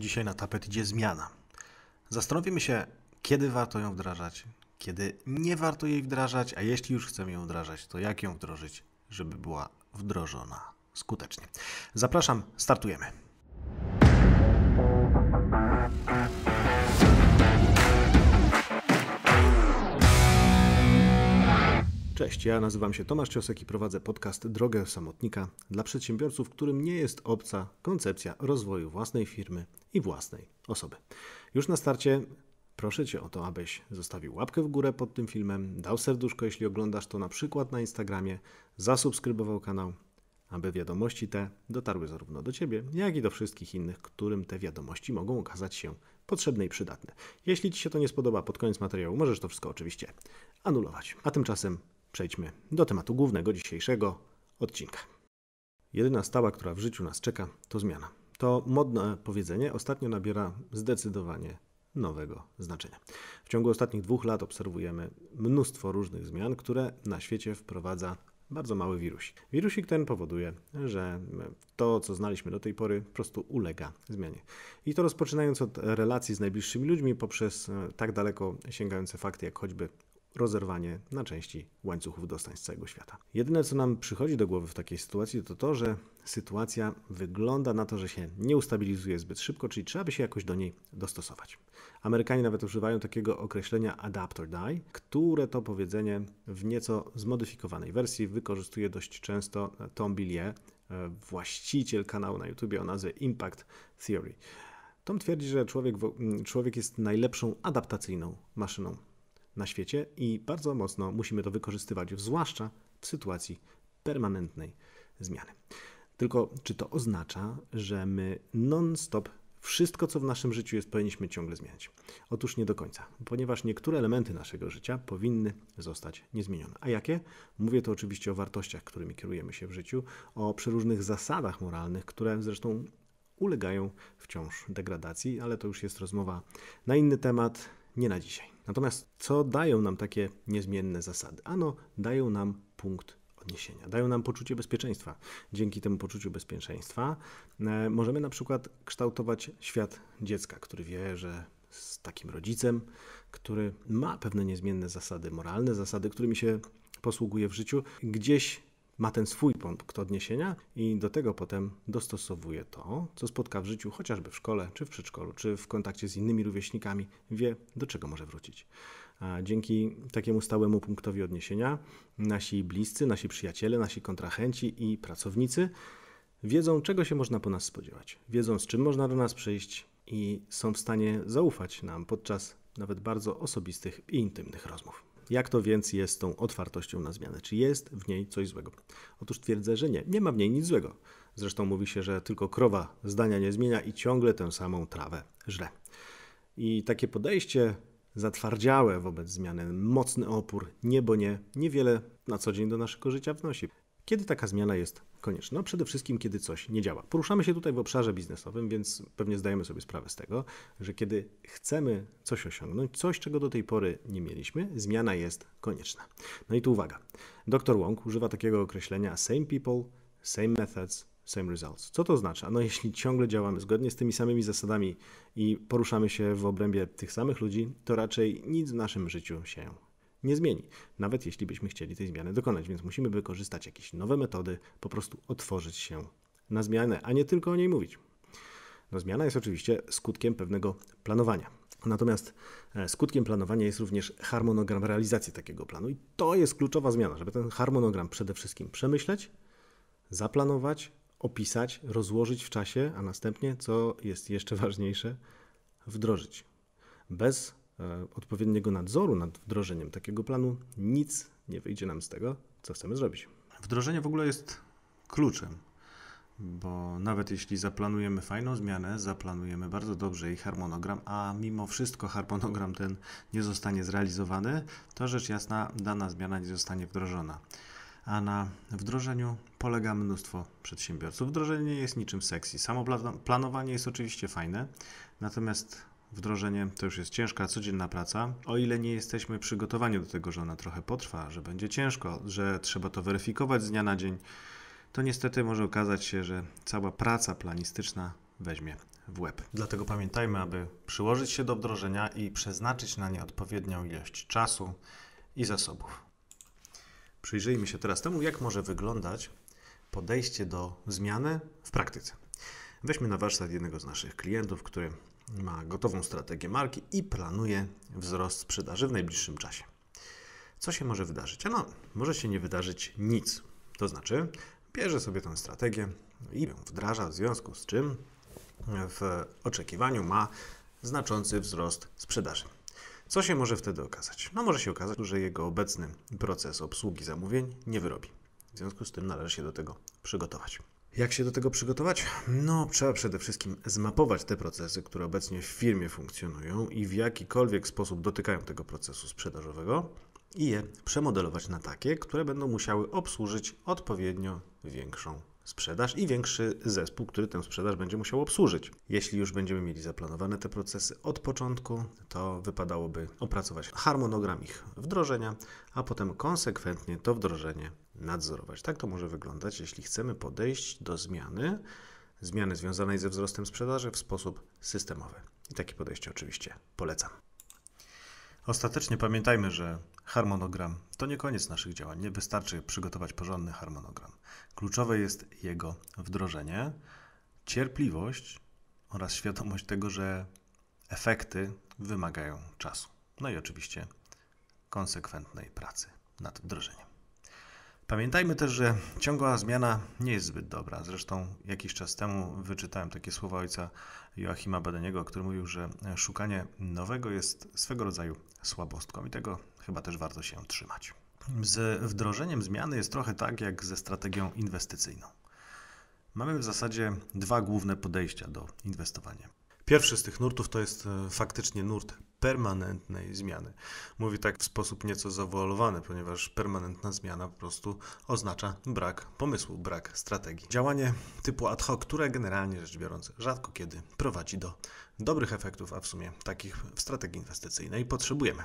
Dzisiaj na tapet idzie zmiana. Zastanowimy się, kiedy warto ją wdrażać, kiedy nie warto jej wdrażać, a jeśli już chcemy ją wdrażać, to jak ją wdrożyć, żeby była wdrożona skutecznie. Zapraszam, startujemy. Cześć, ja nazywam się Tomasz Ciosek i prowadzę podcast Drogę Samotnika dla przedsiębiorców, którym nie jest obca koncepcja rozwoju własnej firmy i własnej osoby. Już na starcie proszę Cię o to, abyś zostawił łapkę w górę pod tym filmem, dał serduszko, jeśli oglądasz to na przykład na Instagramie, zasubskrybował kanał, aby wiadomości te dotarły zarówno do Ciebie, jak i do wszystkich innych, którym te wiadomości mogą okazać się potrzebne i przydatne. Jeśli Ci się to nie spodoba pod koniec materiału, możesz to wszystko oczywiście anulować. A tymczasem przejdźmy do tematu głównego dzisiejszego odcinka. Jedyna stała, która w życiu nas czeka, to zmiana. To modne powiedzenie ostatnio nabiera zdecydowanie nowego znaczenia. W ciągu ostatnich dwóch lat obserwujemy mnóstwo różnych zmian, które na świecie wprowadza bardzo mały wirusik. Wirusik ten powoduje, że to, co znaliśmy do tej pory, po prostu ulega zmianie. I to rozpoczynając od relacji z najbliższymi ludźmi, poprzez tak daleko sięgające fakty, jak choćby rozerwanie na części łańcuchów dostań z całego świata. Jedyne, co nam przychodzi do głowy w takiej sytuacji, to to, że sytuacja wygląda na to, że się nie ustabilizuje zbyt szybko, czyli trzeba by się jakoś do niej dostosować. Amerykanie nawet używają takiego określenia adapt or die, które to powiedzenie w nieco zmodyfikowanej wersji wykorzystuje dość często Tom Billier, e, właściciel kanału na YouTube o nazwie Impact Theory. Tom twierdzi, że człowiek, człowiek jest najlepszą adaptacyjną maszyną na świecie i bardzo mocno musimy to wykorzystywać, zwłaszcza w sytuacji permanentnej zmiany. Tylko czy to oznacza, że my non-stop wszystko, co w naszym życiu jest, powinniśmy ciągle zmieniać? Otóż nie do końca, ponieważ niektóre elementy naszego życia powinny zostać niezmienione. A jakie? Mówię tu oczywiście o wartościach, którymi kierujemy się w życiu, o przeróżnych zasadach moralnych, które zresztą ulegają wciąż degradacji, ale to już jest rozmowa na inny temat, nie na dzisiaj. Natomiast co dają nam takie niezmienne zasady? Ano, dają nam punkt odniesienia, dają nam poczucie bezpieczeństwa. Dzięki temu poczuciu bezpieczeństwa e, możemy na przykład kształtować świat dziecka, który wie, że z takim rodzicem, który ma pewne niezmienne zasady moralne, zasady, którymi się posługuje w życiu, gdzieś ma ten swój punkt odniesienia i do tego potem dostosowuje to, co spotka w życiu, chociażby w szkole, czy w przedszkolu, czy w kontakcie z innymi rówieśnikami, wie do czego może wrócić. A dzięki takiemu stałemu punktowi odniesienia nasi bliscy, nasi przyjaciele, nasi kontrahenci i pracownicy wiedzą, czego się można po nas spodziewać, wiedzą, z czym można do nas przyjść i są w stanie zaufać nam podczas nawet bardzo osobistych i intymnych rozmów. Jak to więc jest z tą otwartością na zmianę? Czy jest w niej coś złego? Otóż twierdzę, że nie. Nie ma w niej nic złego. Zresztą mówi się, że tylko krowa zdania nie zmienia i ciągle tę samą trawę żre. I takie podejście zatwardziałe wobec zmiany, mocny opór, nie bo nie, niewiele na co dzień do naszego życia wnosi. Kiedy taka zmiana jest konieczna? No przede wszystkim, kiedy coś nie działa. Poruszamy się tutaj w obszarze biznesowym, więc pewnie zdajemy sobie sprawę z tego, że kiedy chcemy coś osiągnąć, coś, czego do tej pory nie mieliśmy, zmiana jest konieczna. No i tu uwaga. Dr Wong używa takiego określenia same people, same methods, same results. Co to znaczy? No jeśli ciągle działamy zgodnie z tymi samymi zasadami i poruszamy się w obrębie tych samych ludzi, to raczej nic w naszym życiu się nie zmieni, nawet jeśli byśmy chcieli tej zmiany dokonać, więc musimy wykorzystać jakieś nowe metody, po prostu otworzyć się na zmianę, a nie tylko o niej mówić. No, zmiana jest oczywiście skutkiem pewnego planowania. Natomiast e, skutkiem planowania jest również harmonogram realizacji takiego planu, i to jest kluczowa zmiana, żeby ten harmonogram przede wszystkim przemyśleć, zaplanować, opisać, rozłożyć w czasie, a następnie, co jest jeszcze ważniejsze, wdrożyć. Bez E, odpowiedniego nadzoru nad wdrożeniem takiego planu, nic nie wyjdzie nam z tego, co chcemy zrobić. Wdrożenie w ogóle jest kluczem, bo nawet jeśli zaplanujemy fajną zmianę, zaplanujemy bardzo dobrze jej harmonogram, a mimo wszystko harmonogram ten nie zostanie zrealizowany, to rzecz jasna dana zmiana nie zostanie wdrożona. A na wdrożeniu polega mnóstwo przedsiębiorców. Wdrożenie nie jest niczym sexy. Samo planowanie jest oczywiście fajne, natomiast Wdrożenie to już jest ciężka, codzienna praca. O ile nie jesteśmy przygotowani do tego, że ona trochę potrwa, że będzie ciężko, że trzeba to weryfikować z dnia na dzień, to niestety może okazać się, że cała praca planistyczna weźmie w łeb. Dlatego pamiętajmy, aby przyłożyć się do wdrożenia i przeznaczyć na nie odpowiednią ilość czasu i zasobów. Przyjrzyjmy się teraz temu, jak może wyglądać podejście do zmiany w praktyce. Weźmy na warsztat jednego z naszych klientów, który ma gotową strategię marki i planuje wzrost sprzedaży w najbliższym czasie. Co się może wydarzyć? no może się nie wydarzyć nic. To znaczy, bierze sobie tę strategię i ją wdraża, w związku z czym w oczekiwaniu ma znaczący wzrost sprzedaży. Co się może wtedy okazać? No może się okazać, że jego obecny proces obsługi zamówień nie wyrobi. W związku z tym należy się do tego przygotować. Jak się do tego przygotować? No, trzeba przede wszystkim zmapować te procesy, które obecnie w firmie funkcjonują i w jakikolwiek sposób dotykają tego procesu sprzedażowego i je przemodelować na takie, które będą musiały obsłużyć odpowiednio większą sprzedaż i większy zespół, który tę sprzedaż będzie musiał obsłużyć. Jeśli już będziemy mieli zaplanowane te procesy od początku, to wypadałoby opracować harmonogram ich wdrożenia, a potem konsekwentnie to wdrożenie nadzorować. Tak to może wyglądać, jeśli chcemy podejść do zmiany, zmiany związanej ze wzrostem sprzedaży w sposób systemowy. I takie podejście oczywiście polecam. Ostatecznie pamiętajmy, że harmonogram to nie koniec naszych działań. Nie wystarczy przygotować porządny harmonogram. Kluczowe jest jego wdrożenie, cierpliwość oraz świadomość tego, że efekty wymagają czasu. No i oczywiście konsekwentnej pracy nad wdrożeniem. Pamiętajmy też, że ciągła zmiana nie jest zbyt dobra. Zresztą jakiś czas temu wyczytałem takie słowa ojca Joachima Badeniego, który mówił, że szukanie nowego jest swego rodzaju słabostką i tego chyba też warto się trzymać. Z wdrożeniem zmiany jest trochę tak jak ze strategią inwestycyjną. Mamy w zasadzie dwa główne podejścia do inwestowania. Pierwszy z tych nurtów to jest e, faktycznie nurt permanentnej zmiany. Mówi tak w sposób nieco zawolowany, ponieważ permanentna zmiana po prostu oznacza brak pomysłu, brak strategii. Działanie typu ad hoc, które generalnie rzecz biorąc rzadko kiedy prowadzi do dobrych efektów, a w sumie takich w strategii inwestycyjnej potrzebujemy.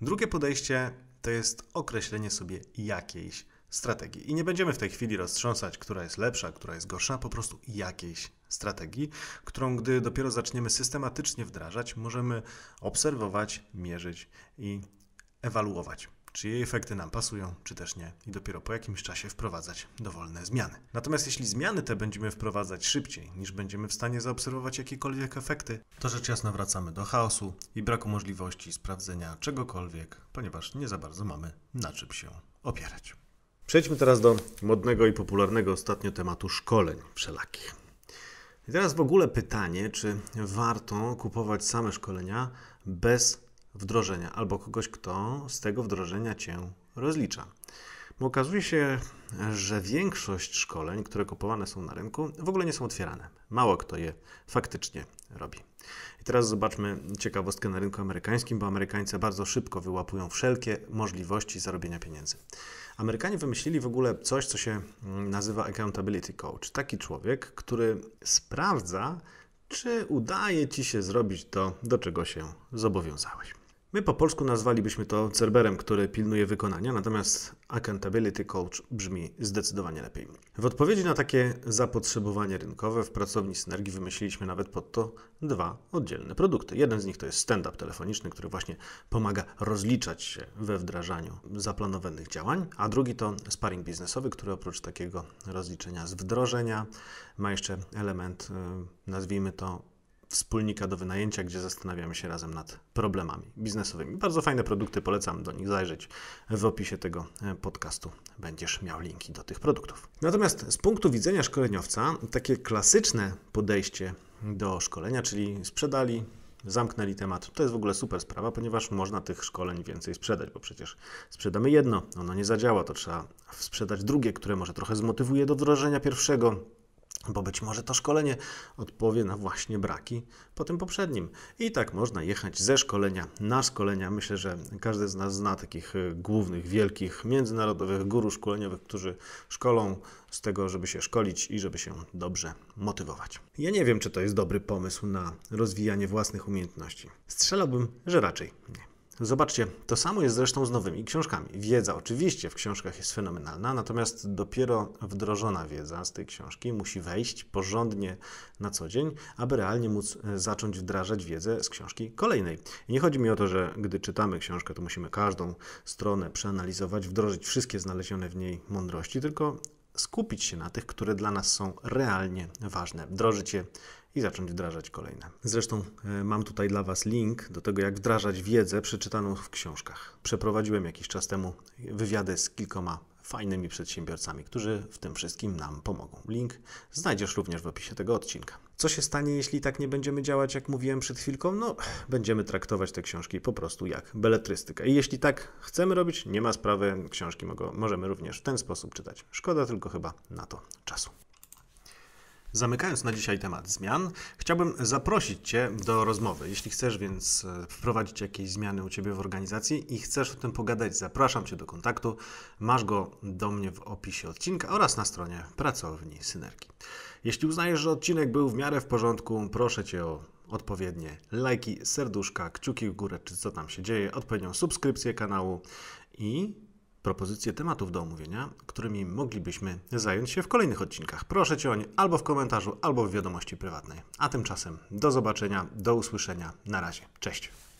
Drugie podejście to jest określenie sobie jakiejś strategii. I nie będziemy w tej chwili roztrząsać, która jest lepsza, która jest gorsza, po prostu jakiejś strategii, którą gdy dopiero zaczniemy systematycznie wdrażać, możemy obserwować, mierzyć i ewaluować czy jej efekty nam pasują, czy też nie, i dopiero po jakimś czasie wprowadzać dowolne zmiany. Natomiast jeśli zmiany te będziemy wprowadzać szybciej, niż będziemy w stanie zaobserwować jakiekolwiek efekty, to rzecz jasna wracamy do chaosu i braku możliwości sprawdzenia czegokolwiek, ponieważ nie za bardzo mamy na czym się opierać. Przejdźmy teraz do modnego i popularnego ostatnio tematu szkoleń wszelakich. I teraz w ogóle pytanie, czy warto kupować same szkolenia bez wdrożenia albo kogoś, kto z tego wdrożenia cię rozlicza. Bo okazuje się, że większość szkoleń, które kupowane są na rynku, w ogóle nie są otwierane. Mało kto je faktycznie robi. I teraz zobaczmy ciekawostkę na rynku amerykańskim, bo Amerykańcy bardzo szybko wyłapują wszelkie możliwości zarobienia pieniędzy. Amerykanie wymyślili w ogóle coś, co się nazywa accountability coach. Taki człowiek, który sprawdza, czy udaje ci się zrobić to, do czego się zobowiązałeś. My po polsku nazwalibyśmy to Cerberem, który pilnuje wykonania, natomiast Accountability Coach brzmi zdecydowanie lepiej. W odpowiedzi na takie zapotrzebowanie rynkowe w pracowni Synergii wymyśliliśmy nawet pod to dwa oddzielne produkty. Jeden z nich to jest stand-up telefoniczny, który właśnie pomaga rozliczać się we wdrażaniu zaplanowanych działań, a drugi to sparring biznesowy, który oprócz takiego rozliczenia z wdrożenia ma jeszcze element, y, nazwijmy to wspólnika do wynajęcia, gdzie zastanawiamy się razem nad problemami biznesowymi. Bardzo fajne produkty, polecam do nich zajrzeć. W opisie tego e, podcastu będziesz miał linki do tych produktów. Natomiast z punktu widzenia szkoleniowca, takie klasyczne podejście do szkolenia, czyli sprzedali, zamknęli temat. To jest w ogóle super sprawa, ponieważ można tych szkoleń więcej sprzedać, bo przecież sprzedamy jedno, ono nie zadziała, to trzeba sprzedać drugie, które może trochę zmotywuje do wdrożenia pierwszego bo być może to szkolenie odpowie na właśnie braki po tym poprzednim. I tak można jechać ze szkolenia na szkolenia. Myślę, że każdy z nas zna takich y, głównych, wielkich, międzynarodowych guru szkoleniowych, którzy szkolą z tego, żeby się szkolić i żeby się dobrze motywować. Ja nie wiem, czy to jest dobry pomysł na rozwijanie własnych umiejętności. Strzelałbym, że raczej nie. Zobaczcie, to samo jest zresztą z nowymi książkami. Wiedza oczywiście w książkach jest fenomenalna, natomiast dopiero wdrożona wiedza z tej książki musi wejść porządnie na co dzień, aby realnie móc e, zacząć wdrażać wiedzę z książki kolejnej. I nie chodzi mi o to, że gdy czytamy książkę, to musimy każdą stronę przeanalizować, wdrożyć wszystkie znalezione w niej mądrości, tylko skupić się na tych, które dla nas są realnie ważne, wdrożyć je i zacząć wdrażać kolejne. Zresztą e, mam tutaj dla Was link do tego, jak wdrażać wiedzę przeczytaną w książkach. Przeprowadziłem jakiś czas temu wywiady z kilkoma fajnymi przedsiębiorcami, którzy w tym wszystkim nam pomogą. Link znajdziesz również w opisie tego odcinka. Co się stanie, jeśli tak nie będziemy działać, jak mówiłem przed chwilką? No, będziemy traktować te książki po prostu jak beletrystykę. I jeśli tak chcemy robić, nie ma sprawy, książki mogą, możemy również w ten sposób czytać. Szkoda tylko chyba na to czasu. Zamykając na dzisiaj temat zmian, chciałbym zaprosić Cię do rozmowy. Jeśli chcesz więc e, wprowadzić jakieś zmiany u Ciebie w organizacji i chcesz o tym pogadać, zapraszam Cię do kontaktu. Masz go do mnie w opisie odcinka oraz na stronie pracowni Synergii. Jeśli uznajesz, że odcinek był w miarę w porządku, proszę Cię o odpowiednie lajki, serduszka, kciuki w górę, czy co tam się dzieje, odpowiednią subskrypcję kanału i propozycje tematów do omówienia, którymi moglibyśmy zająć się w kolejnych odcinkach. Proszę Cię o nie albo w komentarzu, albo w wiadomości prywatnej. A tymczasem do zobaczenia, do usłyszenia. Na razie. Cześć.